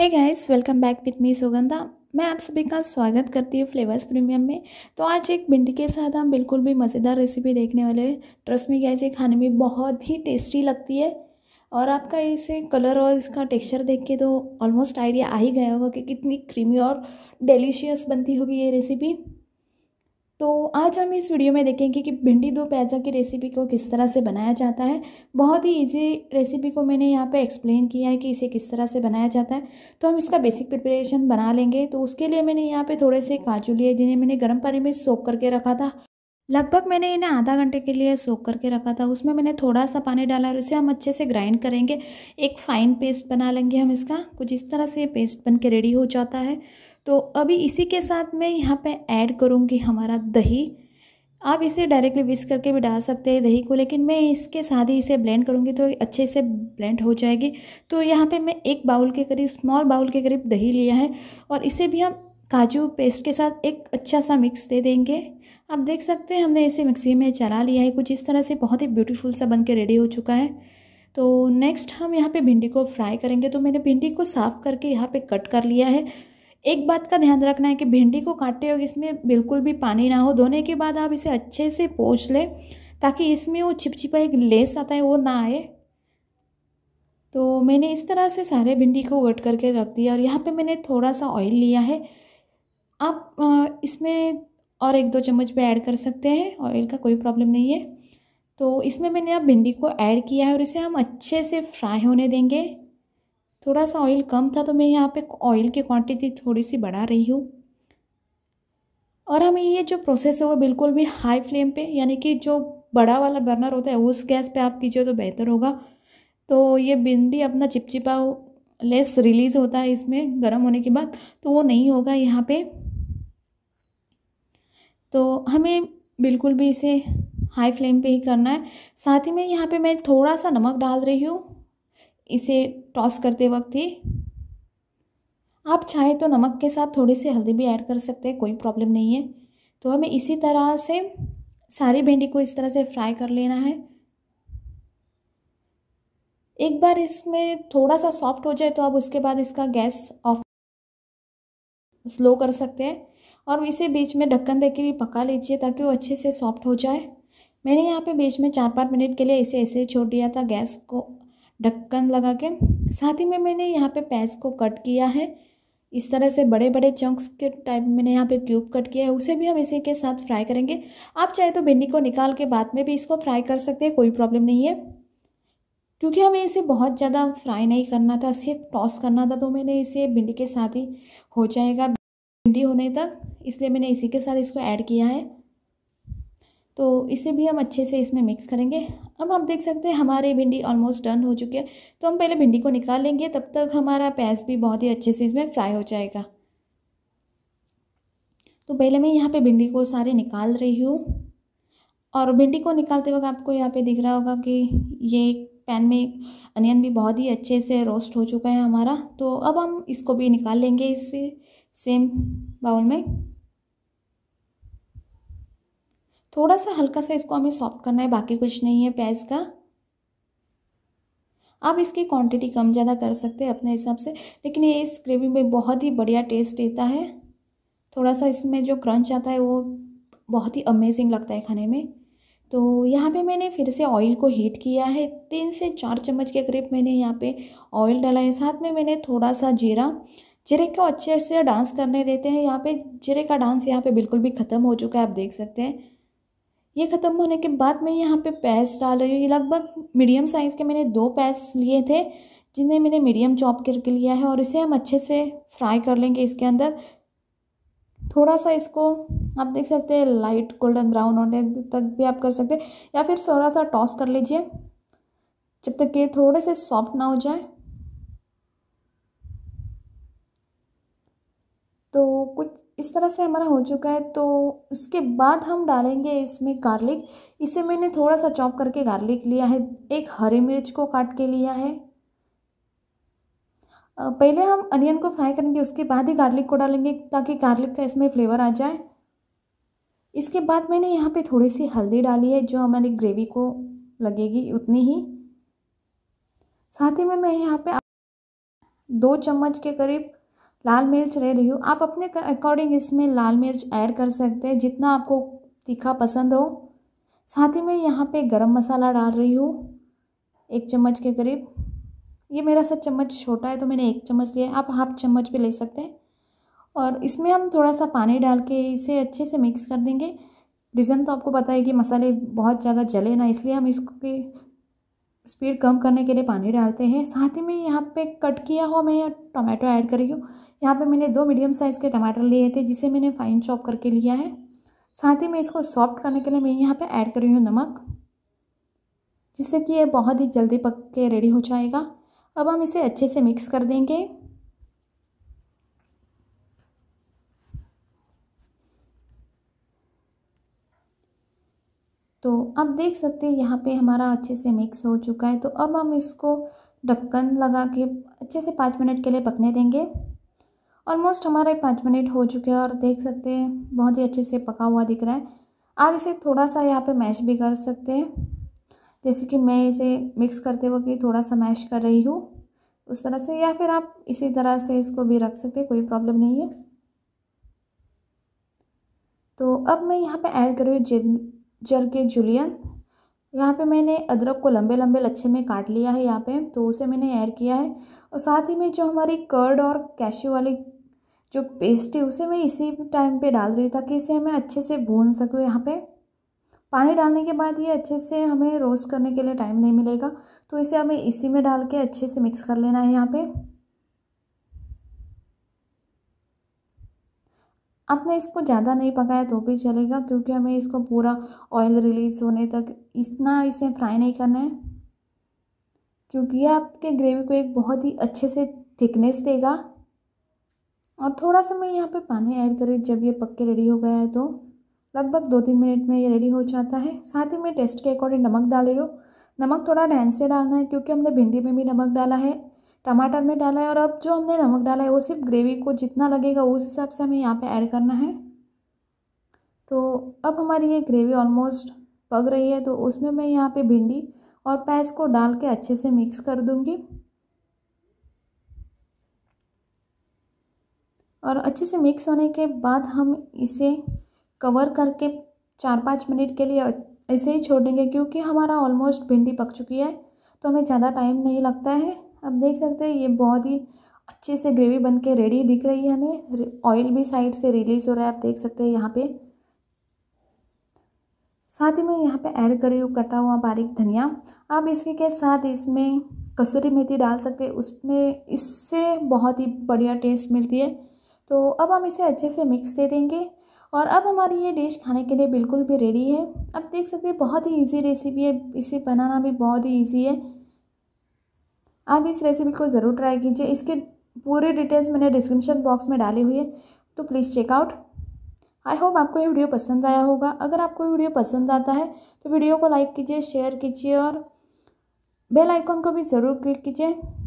है guys welcome back with me Sugandha मैं आप सभी का स्वागत करती हूँ फ्लेवर्स प्रीमियम में तो आज एक भिंडी के साथ हम बिल्कुल भी मज़ेदार रेसिपी देखने वाले हैं ट्रस्ट में गाइस ये खाने में बहुत ही टेस्टी लगती है और आपका इसे कलर और इसका टेक्सचर देख के तो ऑलमोस्ट आइडिया आ ही गया होगा कि कितनी क्रीमी और डेलीशियस बनती होगी ये रेसिपी तो आज हम इस वीडियो में देखेंगे कि भिंडी दो प्याजा की रेसिपी को किस तरह से बनाया जाता है बहुत ही इजी रेसिपी को मैंने यहाँ पे एक्सप्लेन किया है कि इसे किस तरह से बनाया जाता है तो हम इसका बेसिक प्रिपरेशन बना लेंगे तो उसके लिए मैंने यहाँ पे थोड़े से काजू लिए जिन्हें मैंने गर्म पानी में सोख करके रखा था लगभग मैंने इन्हें आधा घंटे के लिए सोख करके रखा था उसमें मैंने थोड़ा सा पानी डाला और इसे हम अच्छे से ग्राइंड करेंगे एक फ़ाइन पेस्ट बना लेंगे हम इसका कुछ इस तरह से पेस्ट बन के रेडी हो जाता है तो अभी इसी के साथ मैं यहाँ पे ऐड करूँगी हमारा दही आप इसे डायरेक्टली विस करके भी डाल सकते हैं दही को लेकिन मैं इसके साथ ही इसे ब्लेंड करूँगी तो अच्छे से ब्लेंड हो जाएगी तो यहाँ पे मैं एक बाउल के करीब स्मॉल बाउल के करीब दही लिया है और इसे भी हम काजू पेस्ट के साथ एक अच्छा सा मिक्स दे देंगे आप देख सकते हैं हमने इसे मिक्सी में चला लिया है कुछ इस तरह से बहुत ही ब्यूटीफुल सा बन के रेडी हो चुका है तो नेक्स्ट हम यहाँ पर भिंडी को फ्राई करेंगे तो मैंने भिंडी को साफ़ करके यहाँ पर कट कर लिया है एक बात का ध्यान रखना है कि भिंडी को काटते हुए इसमें बिल्कुल भी पानी ना हो धोने के बाद आप इसे अच्छे से पोछ लें ताकि इसमें वो छिपछिपा एक लेस आता है वो ना आए तो मैंने इस तरह से सारे भिंडी को कट करके रख दिया और यहाँ पे मैंने थोड़ा सा ऑयल लिया है आप इसमें और एक दो चम्मच भी ऐड कर सकते हैं ऑयल का कोई प्रॉब्लम नहीं है तो इसमें मैंने अब भिंडी को ऐड किया है और इसे हम अच्छे से फ्राई होने देंगे थोड़ा सा ऑयल कम था तो मैं यहाँ पे ऑयल की क्वांटिटी थोड़ी सी बढ़ा रही हूँ और हमें ये जो प्रोसेस है वो बिल्कुल भी हाई फ्लेम पे यानी कि जो बड़ा वाला बर्नर होता है उस गैस पे आप कीजिए तो बेहतर होगा तो ये भिंडी अपना चिपचिपा लेस रिलीज़ होता है इसमें गर्म होने के बाद तो वो नहीं होगा यहाँ पर तो हमें बिल्कुल भी इसे हाई फ्लेम पे ही करना है साथ ही में यहाँ पे मैं थोड़ा सा नमक डाल रही हूँ इसे टॉस करते वक्त ही आप चाहे तो नमक के साथ थोड़ी सी हल्दी भी ऐड कर सकते हैं कोई प्रॉब्लम नहीं है तो हमें इसी तरह से सारी भिंडी को इस तरह से फ्राई कर लेना है एक बार इसमें थोड़ा सा सॉफ्ट हो जाए तो आप उसके बाद इसका गैस ऑफ स्लो कर सकते हैं और इसे बीच में ढक्कन दे के भी पका लीजिए ताकि वो अच्छे से सॉफ्ट हो जाए मैंने यहाँ पे बीच में चार पाँच मिनट के लिए इसे ऐसे छोड़ दिया था गैस को ढक्कन लगा के साथ ही में मैंने यहाँ पे पैस को कट किया है इस तरह से बड़े बड़े चंक्स के टाइप मैंने यहाँ पे क्यूब कट किया है उसे भी हम इसी के साथ फ्राई करेंगे आप चाहे तो भिंडी को निकाल के बाद में भी इसको फ्राई कर सकते हैं कोई प्रॉब्लम नहीं है क्योंकि हमें इसे बहुत ज़्यादा फ्राई नहीं करना था सिर्फ टॉस करना था तो मैंने इसे भिंडी के साथ ही हो जाएगा भिंडी होने तक इसलिए मैंने इसी के साथ इसको ऐड किया है तो इसे भी हम अच्छे से इसमें मिक्स करेंगे अब आप देख सकते हैं हमारे भिंडी ऑलमोस्ट डन हो चुकी है तो हम पहले भिंडी को निकाल लेंगे तब तक हमारा प्याज भी बहुत ही अच्छे से इसमें फ्राई हो जाएगा तो पहले मैं यहाँ पे भिंडी को सारे निकाल रही हूँ और भिंडी को निकालते वक्त आपको यहाँ पे दिख रहा होगा कि ये पैन में अनियन भी बहुत ही अच्छे से रोस्ट हो चुका है हमारा तो अब हम इसको भी निकाल लेंगे इस सेम बाउल में थोड़ा सा हल्का सा इसको हमें सॉफ्ट करना है बाकी कुछ नहीं है प्याज का आप इसकी क्वांटिटी कम ज़्यादा कर सकते हैं अपने हिसाब से लेकिन ये इस ग्रेवी में बहुत ही बढ़िया टेस्ट देता है थोड़ा सा इसमें जो क्रंच आता है वो बहुत ही अमेजिंग लगता है खाने में तो यहाँ पे मैंने फिर से ऑयल को हीट किया है तीन से चार चम्मच के करीब मैंने यहाँ पे ऑयल डाला है साथ में मैंने थोड़ा सा जीरा जीरे को अच्छे से डांस करने देते हैं यहाँ पे जीरे का डांस यहाँ पे बिल्कुल भी ख़त्म हो चुका है आप देख सकते हैं ये ख़त्म होने के बाद मैं यहाँ पे पैस डाल रही हूँ ये लगभग मीडियम साइज़ के मैंने दो पैस लिए थे जिन्हें मैंने मीडियम चॉप करके लिया है और इसे हम अच्छे से फ्राई कर लेंगे इसके अंदर थोड़ा सा इसको आप देख सकते हैं लाइट गोल्डन ब्राउन होने तक भी आप कर सकते हैं या फिर थोड़ा सा टॉस कर लीजिए जब तक ये थोड़े से सॉफ्ट ना हो जाए तो कुछ इस तरह से हमारा हो चुका है तो उसके बाद हम डालेंगे इसमें गार्लिक इसे मैंने थोड़ा सा चॉप करके गार्लिक लिया है एक हरी मिर्च को काट के लिया है पहले हम अनियन को फ्राई करेंगे उसके बाद ही गार्लिक को डालेंगे ताकि गार्लिक का इसमें फ्लेवर आ जाए इसके बाद मैंने यहाँ पे थोड़ी सी हल्दी डाली है जो हमारी ग्रेवी को लगेगी उतनी ही साथ ही में मैं यहाँ पे दो चम्मच के करीब लाल मिर्च ले रही हूँ आप अपने अकॉर्डिंग इसमें लाल मिर्च ऐड कर सकते हैं जितना आपको तीखा पसंद हो साथ ही मैं यहाँ पे गरम मसाला डाल रही हूँ एक चम्मच के करीब ये मेरा सा चम्मच छोटा है तो मैंने एक चम्मच लिया आप हाफ चम्मच भी ले सकते हैं और इसमें हम थोड़ा सा पानी डाल के इसे अच्छे से मिक्स कर देंगे रीज़न तो आपको पता है कि मसाले बहुत ज़्यादा जले ना इसलिए हम इसके स्पीड कम करने के लिए पानी डालते हैं साथ ही में यहाँ पे कट किया हुआ मैं टमाटो ऐड करी हूँ यहाँ पे मैंने दो मीडियम साइज़ के टमाटर लिए थे जिसे मैंने फाइन चॉप करके लिया है साथ ही में इसको सॉफ्ट करने के लिए मैं यहाँ पे ऐड कर रही हूँ नमक जिससे कि ये बहुत ही जल्दी पक के रेडी हो जाएगा अब हम इसे अच्छे से मिक्स कर देंगे तो अब देख सकते हैं यहाँ पे हमारा अच्छे से मिक्स हो चुका है तो अब हम इसको ढक्कन लगा के अच्छे से पाँच मिनट के लिए पकने देंगे ऑलमोस्ट हमारा पाँच मिनट हो चुके हैं और देख सकते हैं बहुत ही अच्छे से पका हुआ दिख रहा है आप इसे थोड़ा सा यहाँ पे मैश भी कर सकते हैं जैसे कि मैं इसे मिक्स करते वक्त थोड़ा सा मैश कर रही हूँ उस तरह से या फिर आप इसी तरह से इसको भी रख सकते हैं कोई प्रॉब्लम नहीं है तो अब मैं यहाँ पे ऐड कर रही हूँ जर के जुलियन यहाँ पे मैंने अदरक को लंबे लंबे लच्छे में काट लिया है यहाँ पे तो उसे मैंने ऐड किया है और साथ ही में जो हमारी कर्ड और कैशू वाली जो पेस्ट है उसे मैं इसी टाइम पे डाल रही हूँ ताकि इसे हमें अच्छे से भून सकूँ यहाँ पे पानी डालने के बाद ये अच्छे से हमें रोस्ट करने के लिए टाइम नहीं मिलेगा तो इसे हमें इसी में डाल के अच्छे से मिक्स कर लेना है यहाँ पर आपने इसको ज़्यादा नहीं पकाया तो भी चलेगा क्योंकि हमें इसको पूरा ऑयल रिलीज़ होने तक इतना इसे फ्राई नहीं करना है क्योंकि ये आपके ग्रेवी को एक बहुत ही अच्छे से थिकनेस देगा और थोड़ा सा मैं यहाँ पे पानी ऐड करी जब ये पक के रेडी हो गया है तो लगभग दो तीन मिनट में ये रेडी हो जाता है साथ ही मैं टेस्ट के अकॉर्डिंग नमक डाल रही हूँ नमक थोड़ा ढैन से डालना है क्योंकि हमने भिंडी में भी नमक डाला है टमाटर में डाला है और अब जो हमने नमक डाला है वो सिर्फ ग्रेवी को जितना लगेगा उस हिसाब से हमें यहाँ पे ऐड करना है तो अब हमारी ये ग्रेवी ऑलमोस्ट पक रही है तो उसमें मैं यहाँ पे भिंडी और प्याज को डाल के अच्छे से मिक्स कर दूँगी और अच्छे से मिक्स होने के बाद हम इसे कवर करके चार पाँच मिनट के लिए ऐसे ही छोड़ देंगे क्योंकि हमारा ऑलमोस्ट भिंडी पक चुकी है तो हमें ज़्यादा टाइम नहीं लगता है अब देख सकते हैं ये बहुत ही अच्छे से ग्रेवी बन के रेडी दिख रही है हमें ऑयल भी साइड से रिलीज़ हो रहा है आप देख सकते हैं यहाँ पे साथ ही मैं यहाँ पे ऐड कर रही हूँ कटा हुआ बारीक धनिया आप इसी के साथ इसमें कसूरी मेथी डाल सकते हैं उसमें इससे बहुत ही बढ़िया टेस्ट मिलती है तो अब हम इसे अच्छे से मिक्स दे देंगे और अब हमारी ये डिश खाने के लिए बिल्कुल भी रेडी है अब देख सकते हैं बहुत ही इजी रेसिपी है इसे बनाना भी बहुत ही ईजी है आप इस रेसिपी को ज़रूर ट्राई कीजिए इसके पूरे डिटेल्स मैंने डिस्क्रिप्शन बॉक्स में डाले हुए तो प्लीज़ चेकआउट आई होप आपको ये वीडियो पसंद आया होगा अगर आपको ये वीडियो पसंद आता है तो वीडियो को लाइक कीजिए शेयर कीजिए और बेल आइकॉन को भी ज़रूर क्लिक कीजिए